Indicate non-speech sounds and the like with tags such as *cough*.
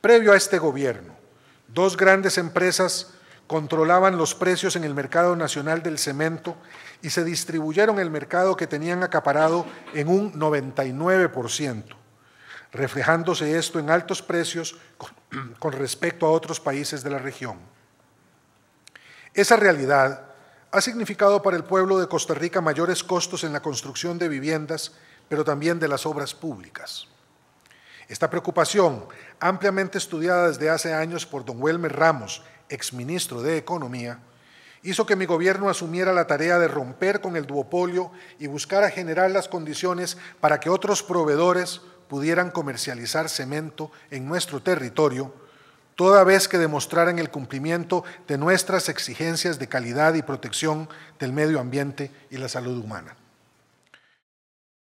Previo a este gobierno, dos grandes empresas controlaban los precios en el mercado nacional del cemento y se distribuyeron el mercado que tenían acaparado en un 99%, reflejándose esto en altos precios *clears throat* con respecto a otros países de la región. Esa realidad ha significado para el pueblo de Costa Rica mayores costos en la construcción de viviendas, pero también de las obras públicas. Esta preocupación, ampliamente estudiada desde hace años por don welmer Ramos, exministro de Economía, hizo que mi gobierno asumiera la tarea de romper con el duopolio y buscar a generar las condiciones para que otros proveedores pudieran comercializar cemento en nuestro territorio, toda vez que demostraran el cumplimiento de nuestras exigencias de calidad y protección del medio ambiente y la salud humana.